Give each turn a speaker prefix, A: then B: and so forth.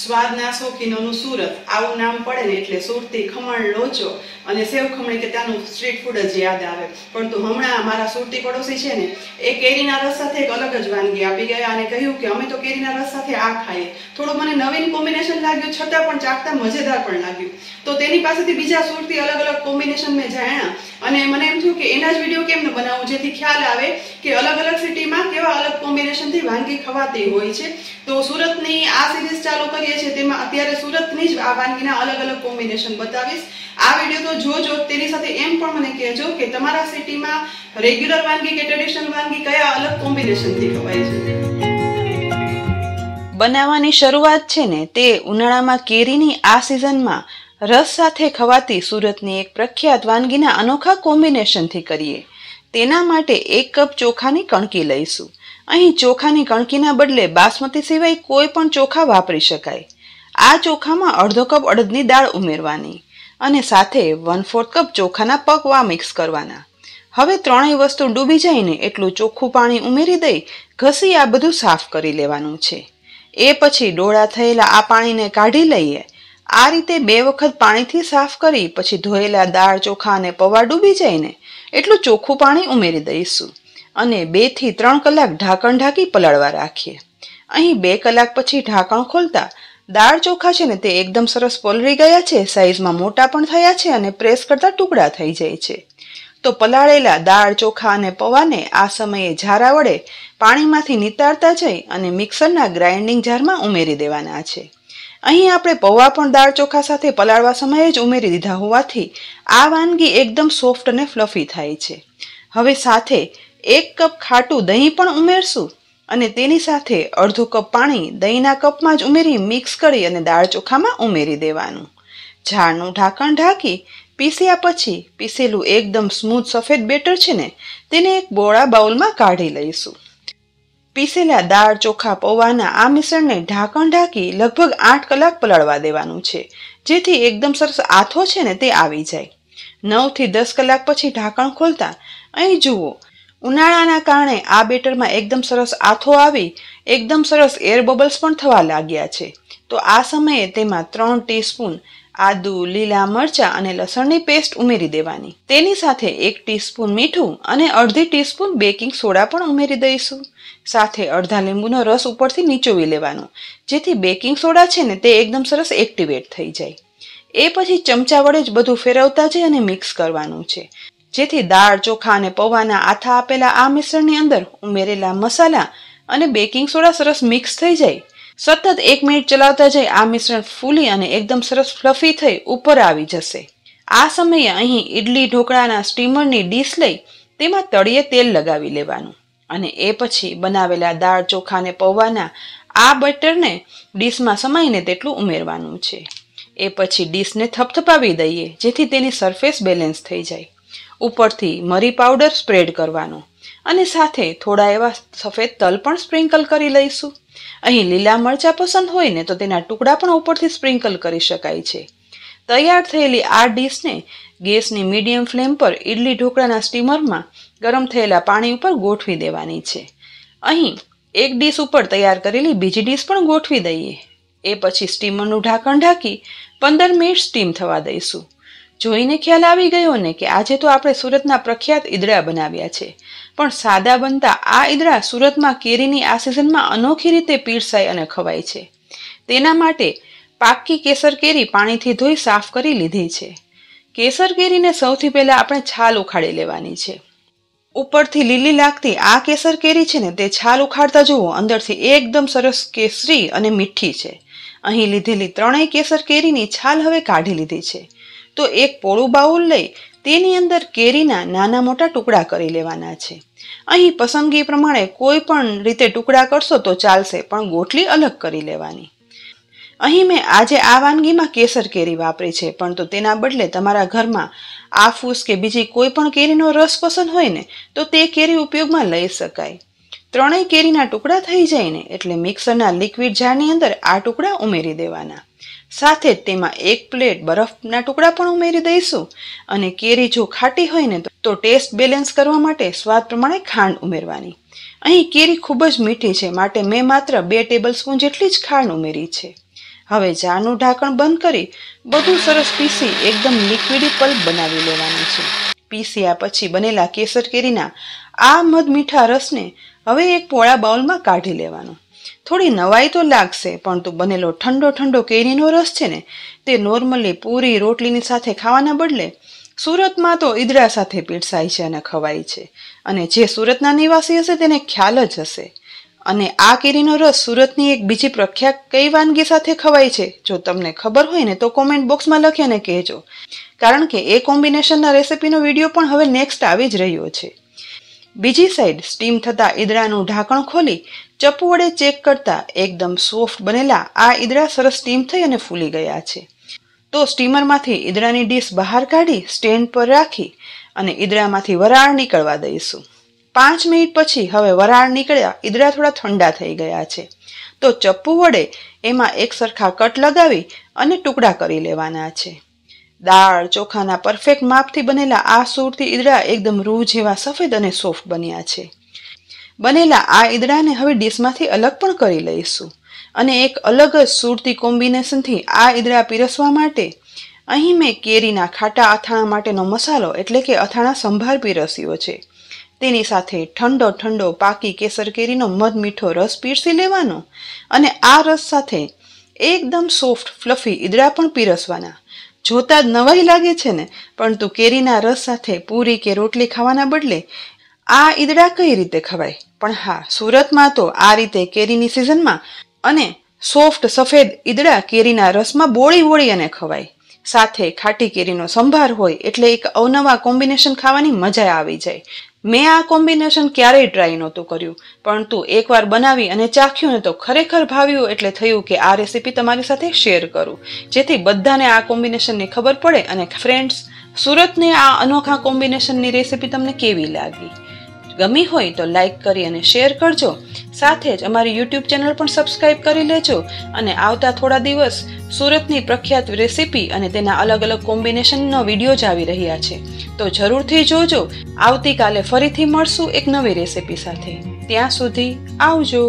A: સ્વાદના શોખીનોનું સુરત આવું નામ પડે ને એટલે સુરતી ખમણ લોચો અને સેવ ખમણી કે ત્યાંનું સ્ટ્રીટ ફૂડ જ યાદ આવે પરંતુ હમણાં અમારા સુરતી પડોશી છે ને એ કેરીના રસ સાથે એક અલગ જ વાનગી આપી ગયા અને કહ્યું કે અમે તો કેરીના રસ સાથે આ ખાઈએ થોડું મને નવીન કોમ્બિનેશન લાગ્યું છતાં પણ ચાખતા મજેદાર પણ લાગ્યું તો તેની પાસેથી બીજા સુરતી અલગ અલગ કોમ્બિનેશન મેં જાણ્યા અને મને એમ થયું કે એના જ વિડીયો કેમ ન બનાવું જેથી ખ્યાલ આવે કે અલગ અલગ સિટીમાં કેવા અલગ કોમ્બિનેશનથી વાનગી ખવાતી હોય છે તો સુરતની આ સિરીઝ ચાલુ કરીએ છીએ તેમાં અત્યારે સુરતની જ આ વાનગીના અલગ અલગ કોમ્બિનેશન બતાવીશ આ વિડીયો તો જોજો તેની સાથે એમ પણ મને કહેજો કે તમારા સિટીમાં રેગ્યુલર વાનગી કે ટ્રેડિશનલ વાનગી કયા અલગ કોમ્બિનેશનથી ખવાય છે બનાવવાની શરૂઆત છે ને તે ઉનાળામાં કેરીની આ સિઝનમાં રસ સાથે ખવાતી સુરતની એક પ્રખ્યાત વાનગીના અનોખા કોમ્બિનેશનથી કરીએ તેના માટે એક કપ ચોખાની કણકી લઈશું અહીં ચોખાની કણકીના બદલે બાસમતી સિવાય કોઈ પણ ચોખા વાપરી શકાય આ ચોખામાં અડધો કપ અડદની દાળ ઉમેરવાની અને સાથે વન ફોર્થ કપ ચોખાના પકવા મિક્સ કરવાના હવે ત્રણેય વસ્તુ ડૂબી જાય એટલું ચોખ્ખું પાણી ઉમેરી દઈ ઘસી આ બધું સાફ કરી લેવાનું છે એ પછી ડોળા થયેલા આ પાણીને કાઢી લઈએ આ રીતે બે વખત પાણીથી સાફ કરી પછી ધોયેલા દાળ ચોખા અને પૌવા ડૂબી જાય ને એટલું ચોખ્ખું પાણી ઉમેરી દઈશું અને બેથી ત્રણ કલાક ઢાંકણ ઢાંકી પલાળવા રાખીએ અહીં બે કલાક પછી ઢાંકણ ખોલતા દાળ ચોખા છે ને તે એકદમ સરસ પલળી ગયા છે સાઇઝમાં મોટા પણ થયા છે અને પ્રેસ કરતાં ટુકડા થઈ જાય છે તો પલાળેલા દાળ ચોખા અને પૌવાને આ સમયે ઝારા વડે પાણીમાંથી નિતારતા જઈ અને મિક્સરના ગ્રાઇન્ડિંગ જારમાં ઉમેરી દેવાના છે અહીં આપણે પૌવા પણ દાળ ચોખા સાથે પલાળવા સમયે જ ઉમેરી દીધા હોવાથી આ વાનગી એકદમ સોફ્ટ અને ફ્લફી થાય છે હવે સાથે એક કપ ખાટું દહીં પણ ઉમેરશું અને તેની સાથે અડધો કપ પાણી દહીંના કપમાં જ ઉમેરી મિક્સ કરી અને દાળ ચોખામાં ઉમેરી દેવાનું ઝાડનું ઢાંકણ ઢાંકી પીસ્યા પછી પીસેલું એકદમ સ્મૂથ સફેદ બેટર છે ને તેને એક બોળા બાઉલમાં કાઢી લઈશું પીસેલા દાળ ચોખા પૌવાના આ મિશ્રણને ઢાંકણ ઢાંકી લગભગ આઠ કલાક પલળવા દેવાનું છે જેથી એકદમ સરસ આથો છે ને તે આવી જાય નવથી દસ કલાક પછી ઢાંકણ ખોલતા અહીં જુઓ ઉનાળાના કારણે આ બેટરમાં એકદમ સરસ આથો આવી એકદમ સરસ એર બબલ્સ પણ થવા લાગ્યા છે તો આ સમયે તેમાં ત્રણ ટીસ્પૂન આદુ લીલા મરચાં અને લસણની પેસ્ટ ઉમેરી દેવાની તેની સાથે એક ટીસ્પૂન મીઠું અને અડધી ટીસ્પૂન બેકિંગ સોડા પણ ઉમેરી દઈશું સાથે અડધા લીંબુનો રસ ઉપરથી નીચોવી લેવાનો જેથી બેકિંગ સોડા છે ને તે એકદમ સરસ એક્ટિવેટ થઈ જાય એ પછી ચમચા વડે જ બધું ફેરવતા જઈ અને મિક્સ કરવાનું છે જેથી દાળ ચોખા અને પૌવાના આથા આપેલા આ મિશ્રણની અંદર ઉમેરેલા મસાલા અને બેકિંગ સોડા સરસ મિક્સ થઈ જાય સતત એક મિનિટ ચલાવતા જઈ આ મિશ્રણ ફૂલી અને એકદમ સરસ ફ્લફી થઈ ઉપર આવી જશે આ સમયે અહીં ઇડલી ઢોકળાના સ્ટીમરની ડીશ લઈ તેમાં તળિયે તેલ લગાવી લેવાનું અને એ પછી બનાવેલા દાળ ચોખાને પૌવાના આ બટરને ડીશમાં સમાઈને તેટલું ઉમેરવાનું છે એ પછી ડીશને થપથપાવી દઈએ જેથી તેની સરફેસ બેલેન્સ થઈ જાય ઉપરથી મરી પાવડર સ્પ્રેડ કરવાનું અને સાથે થોડા એવા સફેદ તલ પણ સ્પ્રિંકલ કરી લઈશું અહીં લીલા મરચાં પસંદ હોય ને તો તેના ટુકડા પણ ઉપરથી સ્પ્રિંકલ કરી શકાય છે તૈયાર થયેલી આ ડીશને ગેસની મીડિયમ ફ્લેમ પર ઇડલી ઢોકળાના સ્ટીમરમાં ગરમ થયેલા પાણી ઉપર ગોઠવી દેવાની છે અહીં એક ડીશ ઉપર તૈયાર કરેલી બીજી ડીશ પણ ગોઠવી દઈએ એ પછી સ્ટીમરનું ઢાંકણ ઢાંકી પંદર મિનિટ સ્ટીમ થવા દઈશું જોઈને ખ્યાલ આવી ગયો ને કે આજે તો આપણે સુરતના પ્રખ્યાત ઈદડા બનાવ્યા છે પણ સાદા બનતા આ ઈદડા સુરતમાં કેરીની આ સિઝનમાં અનોખી રીતે પીરસાય અને ખવાય છે તેના માટે પાકી કેસર કેરી પાણીથી ધોઈ સાફ કરી લીધી છે કેસર કેરીને સૌથી પહેલાં આપણે છાલ ઉખાડી લેવાની છે ઉપરથી લીલી લાગતી આ કેસર કેરી છે ને તે છાલ ઉખાડતા જુઓ અંદરથી એકદમ સરસ કેસરી અને મીઠી છે અહીં લીધેલી ત્રણેય કેસર કેરીની છાલ હવે કાઢી લીધી છે તો એક પોળું બાઉલ લઈ તેની અંદર કેરીના નાના મોટા ટુકડા કરી લેવાના છે અહીં પસંદગી પ્રમાણે કોઈ પણ રીતે ટુકડા કરશો તો ચાલશે પણ ગોટલી અલગ કરી લેવાની અહીં મેં આજે આ વાનગીમાં કેસર કેરી વાપરી છે પણ તો તેના બદલે તમારા ઘરમાં આફૂસ કે બીજી કોઈ પણ કેરીનો રસ પસંદ હોય ને તો તે કેરી ઉપયોગમાં લઈ શકાય ત્રણેય કેરીના ટુકડા થઈ જાય ને એટલે મિક્સરના લિક્વિડ જારની અંદર આ ટુકડા ઉમેરી દેવાના સાથે જ તેમાં એક પ્લેટ બરફના ટુકડા પણ ઉમેરી દઈશું અને કેરી જો ખાટી હોય ને તો ટેસ્ટ બેલેન્સ કરવા માટે સ્વાદ પ્રમાણે ખાંડ ઉમેરવાની અહીં કેરી ખૂબ જ મીઠી છે માટે મેં માત્ર બે ટેબલ સ્પૂન જેટલી જ ખાંડ ઉમેરી છે હવે જારનું ઢાંકણ બંધ કરી બધું સરસ પીસી એકદમ લિક્વિડી પલ્પ બનાવી લેવાનું છે પીસ્યા પછી બનેલા કેસર કેરીના આ મધ મીઠા રસને હવે એક પોળા બાઉલમાં કાઢી લેવાનો થોડી નવાઈ તો લાગશે પણ તું બનેલો ઠંડો ઠંડો કેરીનો રસ છે ને તે નોર્મલી પૂરી રોટલીની સાથે ખાવાના બદલે સુરતમાં તો ઈદડા સાથે પીરસાય છે અને ખવાય છે અને જે સુરતના નિવાસી હશે તેને ખ્યાલ જ હશે અને આ કેરીનો રસ સુરતની એક બીજી પ્રખ્યાત કઈ વાનગી સાથે ખવાય છે જો તમને ખબર હોય ને તો કોમેન્ટ બોક્સમાં લખીને કહેજો કારણ કે એ કોમ્બિનેશનના રેસિપીનો વિડીયો પણ હવે નેક્સ્ટ આવી જ રહ્યો છે બીજી સાઈડ સ્ટીમ થતાં ઈદડાનું ઢાંકણ ખોલી ચપ્પુ વડે ચેક કરતા એકદમ સોફ્ટ બનેલા આ ઈદડા સરસ સ્ટીમ થઈ અને ફૂલી ગયા છે તો સ્ટીમરમાંથી ઈદડાની ડીશ બહાર કાઢી સ્ટેન્ડ પર રાખી અને ઈદડામાંથી વરાળ નીકળવા દઈશું પાંચ મિનિટ પછી હવે વરાળ નીકળ્યા ઈદડા થોડા ઠંડા થઈ ગયા છે તો ચપ્પુ વડે એમાં એક સરખા કટ લગાવી અને ટુકડા કરી લેવાના છે દાળ ચોખાના પરફેક્ટ માપથી બનેલા આ સૂરથી ઈદડા એકદમ રૂ જેવા સફેદ અને સોફ્ટ બન્યા છે બનેલા આ ઈદડાને હવે ડીશમાંથી અલગ પણ કરી લઈશું અને એક અલગ જ સુરતી કોમ્બિનેશનથી આ ઈદડા પીરસવા માટે અહીં મેં કેરીના ખાટા અથાણા માટેનો મસાલો એટલે કે અથાણા સંભાર પીરસ્યો છે તેની સાથે ઠંડો ઠંડો પાકી કેસર કેરીનો મધ મીઠો રસ પીરસી લેવાનો અને આ રસ સાથે એકદમ સોફ્ટ ફ્લફી ઈદડા પણ પીરસવાના જોતા જ નવાઈ લાગે છે ને પરંતુ કેરીના રસ સાથે પૂરી કે રોટલી ખાવાના બદલે આ ઈદડા કઈ રીતે ખવાય પણ હા સુરતમાં તો આ રીતે કેરીની સિઝનમાં અને સોફ્ટ સફેદ ઈદડા કેરીના રસમાં બોળી બોળી અને ખવાય સાથે ખાટી કેરીનો સંભાર હોય એટલે એક અવનવા કોમ્બિનેશન ખાવાની મજા આવી જાય મેં આ કોમ્બિનેશન ક્યારેય ટ્રાય નહોતું કર્યું પરંતુ એકવાર બનાવી અને ચાખ્યું ને તો ખરેખર ભાવ્યું એટલે થયું કે આ રેસીપી તમારી સાથે શેર કરું જેથી બધાને આ કોમ્બિનેશનની ખબર પડે અને ફ્રેન્ડ્સ સુરતની આ અનોખા કોમ્બિનેશનની રેસીપી તમને કેવી લાગી ગમી હોય તો લાઇક કરી અને શેર કરજો સાથે જ અમારી યુટ્યુબ ચેનલ પણ સબસ્ક્રાઇબ કરી લેજો અને આવતા થોડા દિવસ સુરતની પ્રખ્યાત રેસીપી અને તેના અલગ અલગ કોમ્બિનેશનનો વિડીયો જ આવી રહ્યા છે તો જરૂરથી જોજો આવતીકાલે ફરીથી મળશું એક નવી રેસીપી સાથે ત્યાં સુધી આવજો